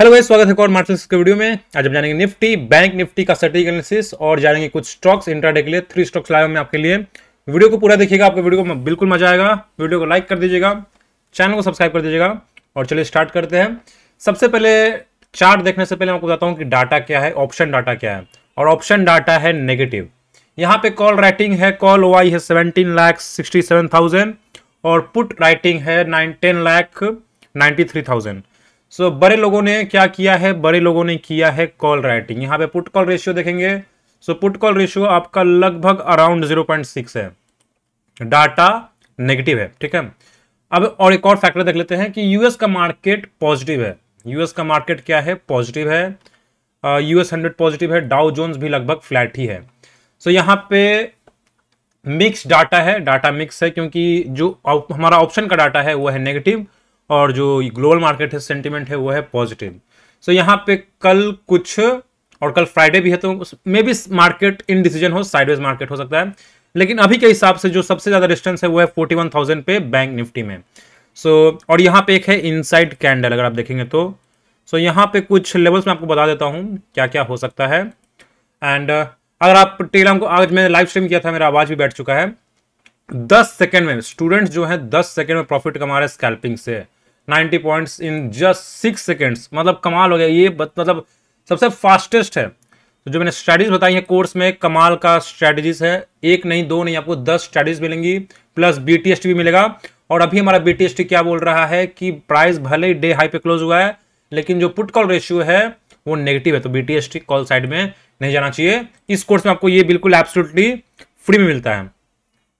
hello भाई स्वागत है और मार्केट्स के वीडियो में आज हम जानेंगे निफ्टी बैंक निफ्टी का सटीक एनालिसिस और जानेंगे कुछ स्टॉक्स इंट्राडे के लिए थ्री स्टॉक्स लाया मैं आपके लिए वीडियो को पूरा देखिएगा आपको वीडियो को बिल्कुल मजा आएगा वीडियो को लाइक कर दीजिएगा चैनल को सब्सक्राइब कर दीजिएगा और चलिए स्टार्ट करते हैं सबसे पहले चार्ट देखने से पहले आपको बताता हूँ कि डाटा क्या है ऑप्शन डाटा क्या है और ऑप्शन डाटा है नेगेटिव यहाँ पे कॉल राइटिंग है कॉल ओ है seventeen lakh sixty seven thousand और पुट राइटिंग है nine ten lakh ninety three thousand so so, बड़े लोगों ने क्या किया है बड़े लोगों ने किया है कॉल राइटिंग यहां पे पुट कॉल रेशियो देखेंगे सो पुट कॉल रेशियो आपका लगभग अराउंड जीरो पॉइंट सिक्स है डाटा नेगेटिव है ठीक है अब और एक और फैक्टर देख लेते हैं कि यूएस का मार्केट पॉजिटिव है यूएस का मार्केट क्या है पॉजिटिव है यूएस हंड्रेड पॉजिटिव है डाउ जोन्स भी लगभग फ्लैट ही है सो so, यहाँ पे मिक्स डाटा है डाटा मिक्स है क्योंकि जो हमारा ऑप्शन का डाटा है वो है नेगेटिव और जो ग्लोबल मार्केट है सेंटिमेंट है वो है पॉजिटिव सो so, यहाँ पे कल कुछ और कल फ्राइडे भी है तो maybe market indecision हो साइडवेज मार्केट हो सकता है लेकिन अभी के हिसाब से जो सबसे ज़्यादा डिस्टेंस है वो है फोर्टी वन थाउजेंड पे बैंक निफ्टी में सो so, और यहाँ पे एक है इनसाइड कैंडल अगर आप देखेंगे तो सो so, यहाँ पे कुछ लेवल्स मैं आपको बता देता हूँ क्या क्या हो सकता है एंड uh, अगर आप टेलीग्राम को आज मैंने लाइव स्ट्रीम किया था मेरा आवाज़ भी बैठ चुका है दस सेकेंड में स्टूडेंट्स जो है दस सेकेंड में प्रॉफिट कमा रहे हैं स्कैल्पिंग से 90 points in just six seconds मतलब कमाल हो गया ये मतलब सबसे फास्टेस्ट है तो जो मैंने स्ट्रैटेजीज बताई है कोर्स में कमाल का स्ट्रैटेजीज है एक नहीं दो नहीं आपको दस स्ट्रैटेजीज मिलेंगी प्लस बी भी मिलेगा और अभी हमारा बी क्या बोल रहा है कि प्राइस भले ही डे हाई पे क्लोज हुआ है लेकिन जो पुट कॉल रेशियो है वो नेगेटिव है तो बी कॉल साइड में नहीं जाना चाहिए इस कोर्स में आपको ये बिल्कुल एब्सोल्युटली फ्री में मिलता है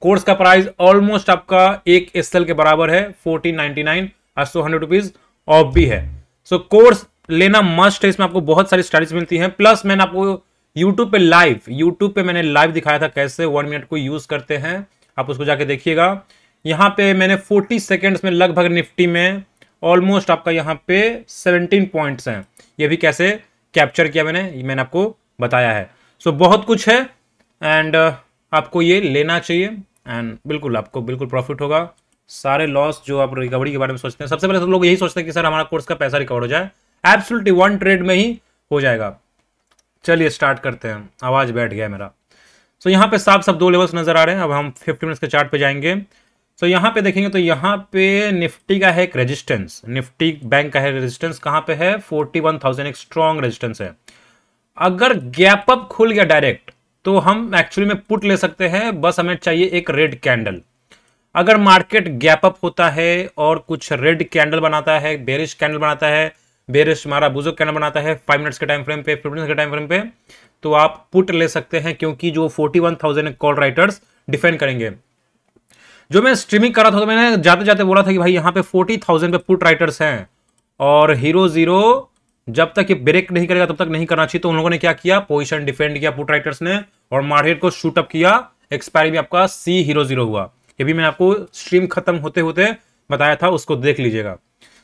कोर्स का प्राइस ऑलमोस्ट आपका एक एस के बराबर है फोर्टीन नाइनटी नाइन आज तो हंड्रेड रुपीज ऑफ भी है सो so, कोर्स लेना मस्ट है इसमें आपको बहुत सारी स्टडीज मिलती हैं प्लस मैंने आपको यूट्यूब पे लाइव यूट्यूब पे मैंने लाइव दिखाया था कैसे वन मिनट को यूज करते हैं आप उसको जाके देखिएगा यहाँ पे मैंने फोर्टी सेकेंड्स में लगभग निफ्टी में ऑलमोस्ट आपका यहाँ पे सेवनटीन पॉइंट्स हैं ये भी कैसे कैप्चर किया मैंने ये मैंने आपको बताया है सो so, बहुत कुछ है एंड uh, आपको ये लेना चाहिए एंड बिल्कुल आपको बिल्कुल प्रॉफिट होगा सारे लॉस जो आप रिकवरी के बारे में सोचते हैं सबसे पहले सब तो लोग यही सोचते हैं कि सर हमारा कोर्स का पैसा रिकवर हो जाए एब्सोल्युटली वन ट्रेड में ही हो जाएगा चलिए स्टार्ट करते हैं आवाज बैठ गया मेरा सो so, यहाँ पे साफ साफ दो लेवल्स नजर आ रहे हैं अब हम फिफ्टी मिनट्स के चार्ट पे जाएंगे सो so, यहाँ पे देखेंगे तो यहाँ पे निफ्टी का है एक रेजिस्टेंस निफ्टी बैंक का है रेजिस्टेंस कहाँ पे है फोर्टी वन थाउजेंड एक स्ट्रॉन्ग रेजिस्टेंस है अगर गैप अप खुल गया डायरेक्ट तो हम एक्चुअली में पुट ले सकते हैं बस हमें चाहिए एक रेड कैंडल अगर मार्केट गैप अप होता है और कुछ रेड कैंडल बनाता है बेरिश कैंडल बनाता है बेरिश हमारा बुजुर्ग कैंडल बनाता है फाइव मिनट्स के टाइम फ्रेम पे फिफ्टी के टाइम फ्रेम पे तो आप पुट ले सकते हैं क्योंकि जो forty one thousand call writers defend करेंगे जो मैं स्ट्रीमिंग कर रहा था तो मैंने जाते जाते बोला था कि भाई यहाँ पे फोर्टी थाउजेंड पे पुट राइटर्स हैं और हीरो जीरो जब तक ये ब्रेक नहीं करेगा तब तक नहीं करना चाहिए तो उन लोगों ने क्या किया पोजिशन डिफेंड किया पुट राइटर्स ने और मार्केट को शूटअप किया एक्सपायरी में आपका सी हीरो जीरो हुआ ये भी मैं आपको स्ट्रीम खत्म होते होते बताया था उसको देख लीजिएगा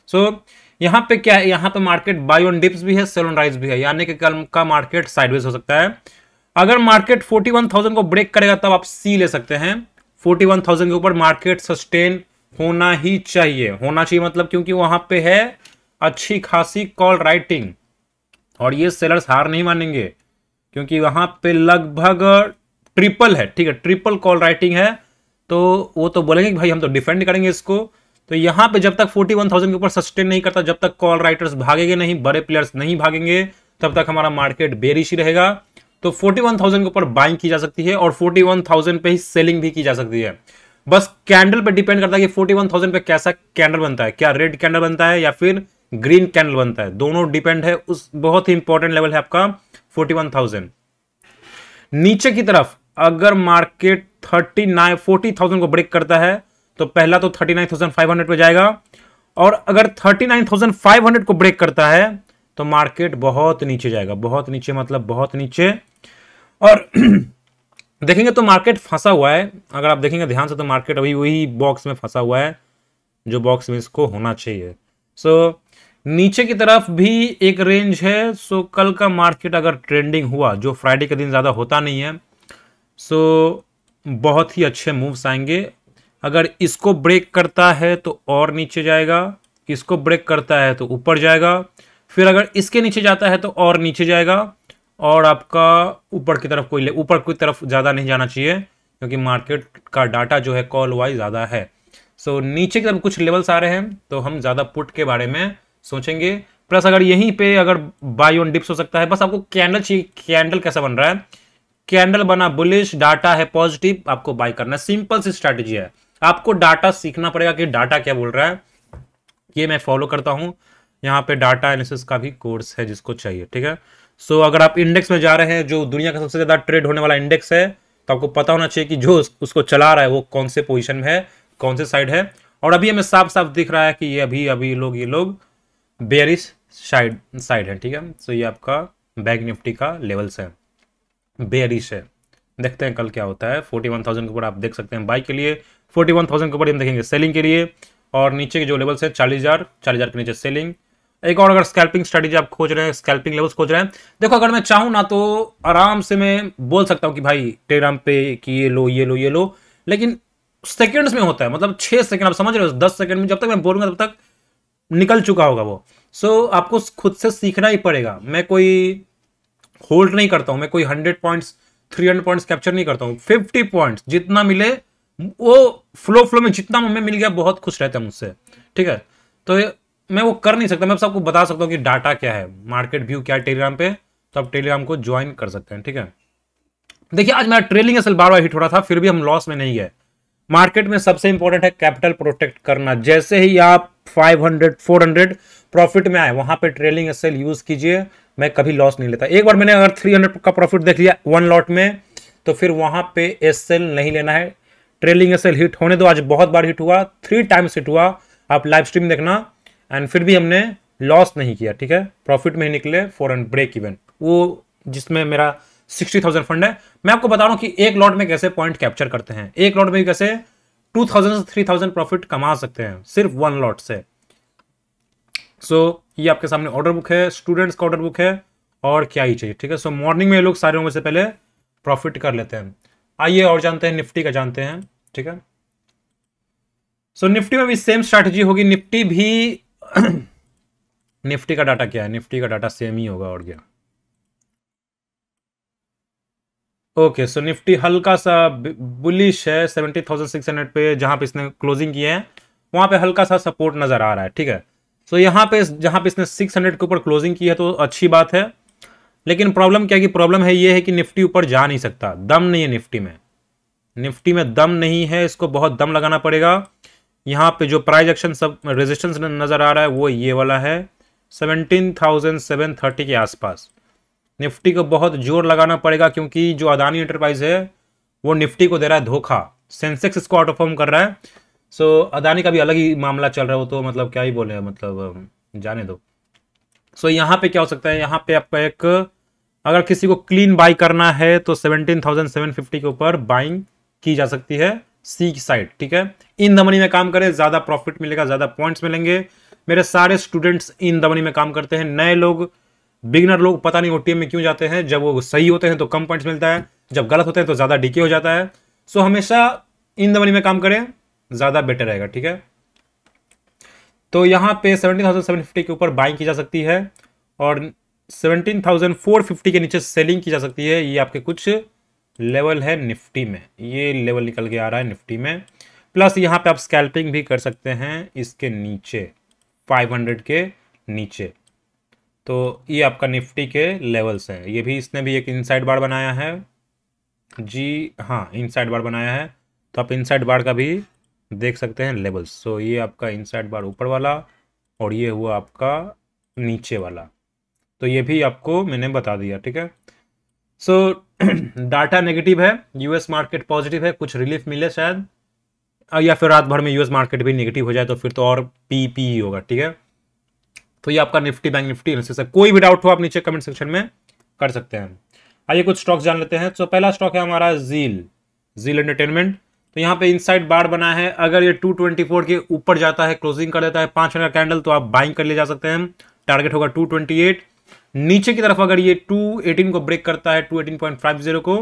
सो so, यहाँ पे क्या है यहाँ पे मार्केट बाय ऑन डिप्स भी है सेल ऑन राइज भी है यानी कि कल का मार्केट साइडवेज हो सकता है अगर मार्केट 41,000 को ब्रेक करेगा तब आप सी ले सकते हैं 41,000 के ऊपर मार्केट सस्टेन होना ही चाहिए होना चाहिए मतलब क्योंकि वहां पे है अच्छी खासी कॉल राइटिंग और ये सेलर्स हार नहीं मानेंगे क्योंकि वहां पे लगभग ट्रिपल है ठीक है ट्रिपल कॉल राइटिंग है तो वो तो बोलेंगे कि भाई हम तो डिफेंड करेंगे इसको तो यहाँ पे जब तक 41,000 के ऊपर सस्टेन नहीं करता जब तक कॉल राइटर्स भागेंगे नहीं बड़े प्लेयर्स नहीं भागेंगे तब तक हमारा मार्केट बेरिश ही रहेगा तो 41,000 के ऊपर बाइंग की जा सकती है और 41,000 पे ही सेलिंग भी की जा सकती है बस कैंडल पे डिपेंड करता है कि 41,000 पे कैसा कैंडल बनता है क्या रेड कैंडल बनता है या फिर ग्रीन कैंडल बनता है दोनों डिपेंड है उस बहुत ही इंपॉर्टेंट लेवल है आपका फोर्टी नीचे की तरफ अगर market thirty nine forty thousand को ब्रेक करता है तो पहला तो thirty nine thousand five hundred पर जाएगा और अगर thirty nine thousand five hundred को ब्रेक करता है तो मार्केट बहुत नीचे जाएगा बहुत नीचे मतलब बहुत नीचे और देखेंगे तो मार्केट फंसा हुआ है अगर आप देखेंगे ध्यान से तो मार्केट अभी वही बॉक्स में फंसा हुआ है जो बॉक्स में इसको होना चाहिए सो so, नीचे की तरफ भी एक रेंज है सो so, कल का मार्केट अगर ट्रेंडिंग हुआ जो फ्राइडे के दिन ज़्यादा होता नहीं है सो बहुत ही अच्छे मूव्स आएंगे अगर इसको ब्रेक करता है तो और नीचे जाएगा इसको ब्रेक करता है तो ऊपर जाएगा फिर अगर इसके नीचे जाता है तो और नीचे जाएगा और आपका ऊपर की तरफ कोई ले ऊपर की तरफ ज़्यादा नहीं जाना चाहिए क्योंकि मार्केट का डाटा जो है कॉल वाइज ज़्यादा है सो so, नीचे की तरफ कुछ लेवल्स आ रहे हैं तो हम ज़्यादा पुट के बारे में सोचेंगे प्लस अगर यहीं पे अगर बाय ऑन डिप्स हो सकता है बस आपको कैंडल चाहिए कैंडल कैसा बन रहा है कैंडल बना बुलिश डाटा है पॉजिटिव आपको बाय करना सिंपल सी स्ट्रैटेजी है आपको डाटा सीखना पड़ेगा कि डाटा क्या बोल रहा है ये मैं फॉलो करता हूँ यहाँ पे डाटा एनालिसिस का भी कोर्स है जिसको चाहिए ठीक है सो so, अगर आप इंडेक्स में जा रहे हैं जो दुनिया का सबसे ज़्यादा ट्रेड होने वाला इंडेक्स है तो आपको पता होना चाहिए कि जो उसको चला रहा है वो कौन से पोजिशन में है कौन से साइड है और अभी हमें साफ साफ दिख रहा है कि ये अभी अभी लोग ये लोग बेरिस साइड साइड है ठीक है सो so, ये आपका बैंक निफ्टी का लेवल्स है बेरिश है देखते हैं कल क्या होता है फोर्टी वन थाउजेंड के ऊपर आप देख सकते हैं बाई के लिए फोर्टी वन थाउजेंड के ऊपर हम देखेंगे सेलिंग के लिए और नीचे के जो लेवल्स है चालीस हज़ार चालीस हज़ार के नीचे सेलिंग एक और अगर स्कैल्पिंग स्ट्रेटेजी आप खोज रहे हैं स्कैल्पिंग लेवल्स खोज रहे हैं देखो अगर मैं चाहूँ ना तो आराम से मैं बोल सकता हूँ कि भाई टेलीग्राम पे कि ये लो ये लो ये लो लेकिन सेकेंड्स में होता है मतलब छः सेकेंड आप समझ रहे हो दस सेकेंड में जब तक मैं बोलूँगा तब तक निकल चुका होगा वो सो so, आपको खुद से सीखना ही पड़ेगा मैं कोई होल्ड नहीं करता हूं मैं कोई hundred points three hundred points capture नहीं करता हूँ फिफ्टी पॉइंट्स जितना मिले वो फ्लो फ्लो में जितना हमें मिल गया बहुत खुश रहता है मुझसे ठीक है तो मैं वो कर नहीं सकता मैं सबको बता सकता हूँ कि डाटा क्या है मार्केट व्यू क्या है टेलीग्राम पे तो आप टेलीग्राम को ज्वाइन कर सकते हैं ठीक है देखिए आज मेरा ट्रेलिंग असल बार बार हिट हो रहा था फिर भी हम लॉस में नहीं गए मार्केट में सबसे इंपॉर्टेंट है कैपिटल प्रोटेक्ट करना जैसे ही आप 500 400 प्रॉफिट में आए वहां पे ट्रेलिंग एसेल यूज कीजिए मैं कभी लॉस नहीं लेता एक बार मैंने अगर थ्री हंड्रेड का प्रॉफिट देख लिया वन लॉट में तो फिर वहाँ पे एस नहीं लेना है ट्रेलिंग एस हिट होने दो आज बहुत बार हिट हुआ थ्री टाइम्स हिट हुआ आप लाइव स्ट्रीम देखना एंड फिर भी हमने लॉस नहीं किया ठीक है प्रॉफिट में ही निकले फॉर एंड ब्रेक इवन वो जिसमें मेरा सिक्सटी थाउजेंड फंड है मैं आपको बता रहा हूँ कि एक लॉट में कैसे पॉइंट कैप्चर करते हैं एक लॉट में कैसे टू थाउजेंड से थ्री थाउजेंड प्रॉफिट कमा सकते हैं सिर्फ वन लॉट से सो so, ये आपके सामने ऑर्डर बुक है स्टूडेंट्स का ऑर्डर बुक है और क्या ही चाहिए ठीक है सो मॉर्निंग में ये लोग सारे लोगों से पहले प्रॉफिट कर लेते हैं आइए और जानते हैं निफ्टी का जानते हैं ठीक है सो so, निफ्टी में भी सेम स्ट्रैटेजी होगी निफ्टी भी निफ्टी का डाटा क्या है निफ्टी का डाटा सेम ही होगा और क्या ओके सो निफ्टी हल्का सा बुलिश है सेवेंटी थाउजेंड सिक्स हंड्रेड पे जहां पे इसने क्लोजिंग किए हैं वहां पे हल्का सा सपोर्ट नज़र आ रहा है ठीक है सो so, यहाँ पे जहाँ पे इसने 600 के ऊपर क्लोजिंग की है तो अच्छी बात है लेकिन प्रॉब्लम क्या कि प्रॉब्लम है ये है कि निफ्टी ऊपर जा नहीं सकता दम नहीं है निफ्टी में निफ्टी में दम नहीं है इसको बहुत दम लगाना पड़ेगा यहाँ पे जो प्राइज एक्शन सब रेजिस्टेंस नज़र आ रहा है वो ये वाला है सेवनटीन थाउजेंड सेवन थर्टी के आसपास निफ्टी को बहुत जोर लगाना पड़ेगा क्योंकि जो अदानी इंटरप्राइज है वो निफ्टी को दे रहा है धोखा सेंसेक्स इसको आउट कर रहा है सो so, अदानी का भी अलग ही मामला चल रहा है वो तो मतलब क्या ही बोले मतलब जाने दो सो so, यहाँ पे क्या हो सकता है यहाँ पे आपका एक अगर किसी को क्लीन बाई करना है तो सेवनटीन थाउजेंड सेवन फिफ्टी के ऊपर बाइंग की जा सकती है सी साइड ठीक है इन दमनी में काम करें ज़्यादा प्रॉफिट मिलेगा ज़्यादा पॉइंट्स मिलेंगे मेरे सारे स्टूडेंट्स इन दमनी में काम करते हैं नए लोग बिगनर लोग पता नहीं ओटीएम में क्यों जाते हैं जब वो सही होते हैं तो कम पॉइंट्स मिलता है जब गलत होते हैं तो ज़्यादा डीके हो जाता है सो हमेशा इन दमनी में काम करें ज़्यादा बेटर रहेगा ठीक है तो यहाँ पे सेवनटीन थाउजेंड सेवन फिफ्टी के ऊपर बाइंग की जा सकती है और सेवनटीन थाउजेंड फोर फिफ्टी के नीचे सेलिंग की जा सकती है ये आपके कुछ लेवल है निफ्टी में ये लेवल निकल के आ रहा है निफ्टी में प्लस यहाँ पे आप स्कैल्पिंग भी कर सकते हैं इसके नीचे 500 के नीचे तो ये आपका निफ्टी के लेवल्स है ये भी इसने भी एक इनसाइड बार बनाया है जी हाँ इनसाइड बार बनाया है तो आप इनसाइड बार का भी देख सकते हैं लेबल्स सो ये आपका इनसाइड बार ऊपर वाला और ये हुआ आपका नीचे वाला तो ये भी आपको मैंने बता दिया ठीक है सो डाटा नेगेटिव है यूएस मार्केट पॉजिटिव है कुछ रिलीफ मिले शायद या फिर रात भर में यूएस मार्केट भी नेगेटिव हो जाए तो फिर तो और पी पी ही होगा ठीक है तो ये आपका निफ्टी बैंक निफ्टी एनालिसिस है कोई भी डाउट हो आप नीचे कमेंट सेक्शन में कर सकते हैं आइए कुछ स्टॉक्स जान लेते हैं तो पहला स्टॉक है हमारा जील जील एंटरटेनमेंट तो यहाँ पे इनसाइड बार बना है अगर ये 224 के ऊपर जाता है क्लोजिंग कर देता है पांच का कैंडल तो आप बाइंग कर ले जा सकते हैं टारगेट होगा 228 नीचे की तरफ अगर ये 218 को ब्रेक करता है 218.50 को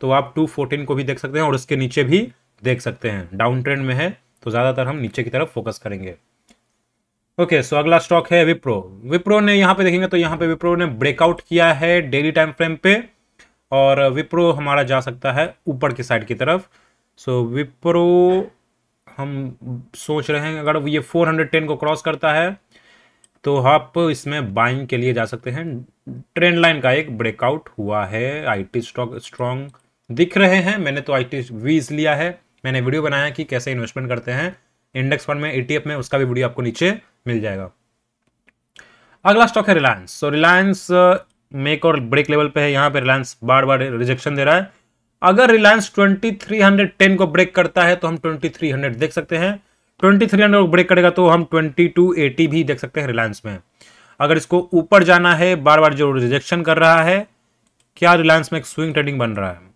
तो आप 214 को भी देख सकते हैं और उसके नीचे भी देख सकते हैं डाउन ट्रेंड में है तो ज़्यादातर हम नीचे की तरफ फोकस करेंगे ओके okay, सो so अगला स्टॉक है विप्रो विप्रो ने यहाँ पे देखेंगे तो यहाँ पे विप्रो ने ब्रेकआउट किया है डेली टाइम फ्रेम पे और विप्रो हमारा जा सकता है ऊपर की साइड की तरफ सो so, विप्रो हम सोच रहे हैं अगर ये 410 को क्रॉस करता है तो आप इसमें बाइंग के लिए जा सकते हैं ट्रेंड लाइन का एक ब्रेकआउट हुआ है आईटी स्टॉक स्ट्रॉन्ग दिख रहे हैं मैंने तो आई टी वीज लिया है मैंने वीडियो बनाया कि कैसे इन्वेस्टमेंट करते हैं इंडेक्स फंड में ईटीएफ e में उसका भी वीडियो आपको नीचे मिल जाएगा अगला स्टॉक है रिलायंस सो रिलायंस मेक और ब्रेक लेवल पे है यहाँ पे रिलायंस बार बार रिजेक्शन दे रहा है अगर रिलायंस 2310 को ब्रेक करता है तो हम 2300 देख सकते हैं 2300 को ब्रेक करेगा तो हम 2280 भी देख सकते हैं रिलायंस में अगर इसको ऊपर जाना है बार बार जो रिजेक्शन कर रहा है क्या रिलायंस में एक स्विंग ट्रेडिंग बन रहा है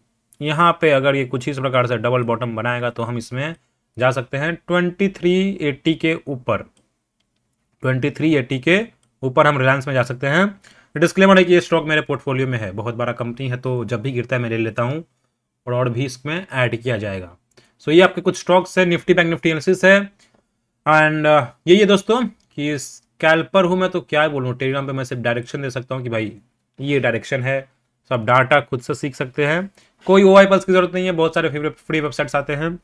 यहाँ पे अगर ये कुछ इस प्रकार से डबल बॉटम बनाएगा तो हम इसमें जा सकते हैं ट्वेंटी के ऊपर ट्वेंटी के ऊपर हम रिलायंस में जा सकते हैं डिस्क्लेमर है कि ये स्टॉक मेरे पोर्टफोलियो में है बहुत बड़ा कंपनी है तो जब भी गिरता है मैं ले लेता हूँ और भी इसमें ऐड किया जाएगा सो so, ये आपके कुछ स्टॉक्स है निफ्टी बैंक निफ्टी एनालिसिस है एंड यही है दोस्तों कि स्कैल्पर हूँ मैं तो क्या बोलूँ टेलीग्राम पे मैं सिर्फ डायरेक्शन दे सकता हूँ कि भाई ये डायरेक्शन है सो आप डाटा खुद से सीख सकते हैं कोई ओ आई पल्स की जरूरत नहीं है बहुत सारे फ्री वेबसाइट्स आते हैं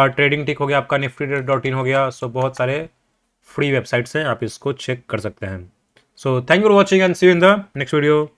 और ट्रेडिंग टिक हो गया आपका निफ्टी डॉट इन हो गया सो बहुत सारे फ्री वेबसाइट्स हैं आप इसको चेक कर सकते हैं so thank you for watching and see in the next video